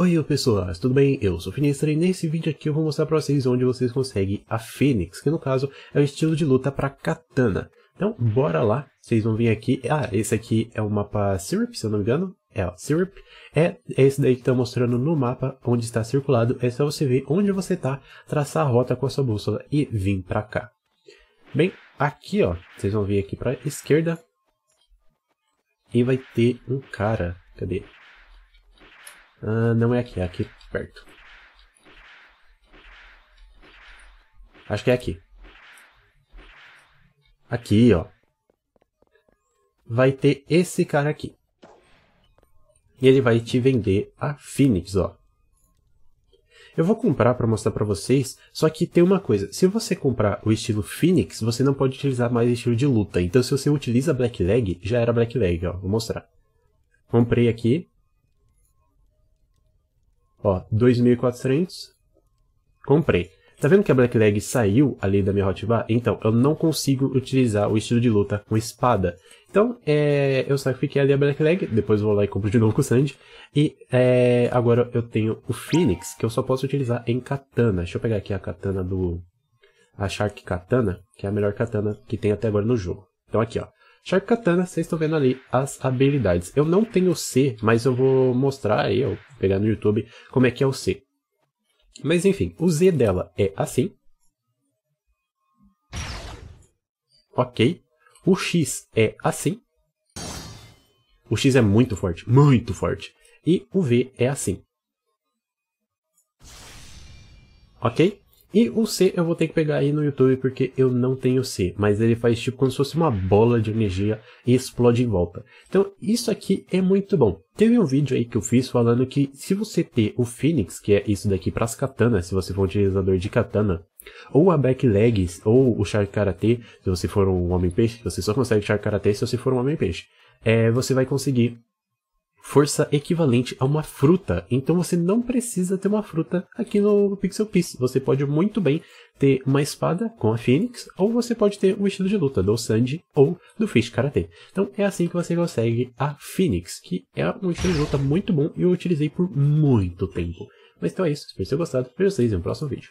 Oi pessoas, tudo bem? Eu sou o Finistra e nesse vídeo aqui eu vou mostrar pra vocês onde vocês conseguem a Fênix, que no caso é o estilo de luta pra Katana. Então bora lá, vocês vão vir aqui, ah, esse aqui é o mapa Syrup, se eu não me engano, é ó, Syrup, é, é esse daí que tá mostrando no mapa onde está circulado, é só você ver onde você tá, traçar a rota com a sua bússola e vir pra cá. Bem, aqui ó, vocês vão vir aqui pra esquerda e vai ter um cara, cadê? Ah, não é aqui, é aqui perto. Acho que é aqui. Aqui, ó. Vai ter esse cara aqui. E ele vai te vender a Phoenix, ó. Eu vou comprar para mostrar para vocês, só que tem uma coisa. Se você comprar o estilo Phoenix, você não pode utilizar mais estilo de luta. Então se você utiliza Black Leg, já era Black Leg, ó. Vou mostrar. Comprei aqui. Ó, 2.400. Comprei. Tá vendo que a Blackleg saiu ali da minha hotbar? Então, eu não consigo utilizar o estilo de luta com espada. Então, é, eu sacrifiquei ali a Blackleg, depois vou lá e compro de novo com o Sandy. E é, agora eu tenho o Phoenix, que eu só posso utilizar em katana. Deixa eu pegar aqui a katana do... A Shark Katana, que é a melhor katana que tem até agora no jogo. Então aqui, ó. Shark Katana, vocês estão vendo ali as habilidades. Eu não tenho C, mas eu vou mostrar aí, eu vou pegar no YouTube, como é que é o C. Mas enfim, o Z dela é assim. Ok. O X é assim. O X é muito forte, muito forte. E o V é assim. Ok? E o C eu vou ter que pegar aí no YouTube porque eu não tenho C, mas ele faz tipo como se fosse uma bola de energia e explode em volta. Então isso aqui é muito bom. Teve um vídeo aí que eu fiz falando que se você ter o Phoenix, que é isso daqui para as katanas, se você for um utilizador de katana, ou a Backlegs, ou o Char Karate, se você for um Homem-Peixe, você só consegue Char Karate se você for um Homem-Peixe. É, você vai conseguir força equivalente a uma fruta. Então você não precisa ter uma fruta aqui no Pixel Piece. Você pode muito bem ter uma espada com a Phoenix, ou você pode ter um estilo de luta do Sanji ou do Fish Karate. Então é assim que você consegue a Phoenix, que é um estilo de luta muito bom e eu utilizei por muito tempo. Mas então é isso, espero que tenham gostado, vejo vocês em um próximo vídeo.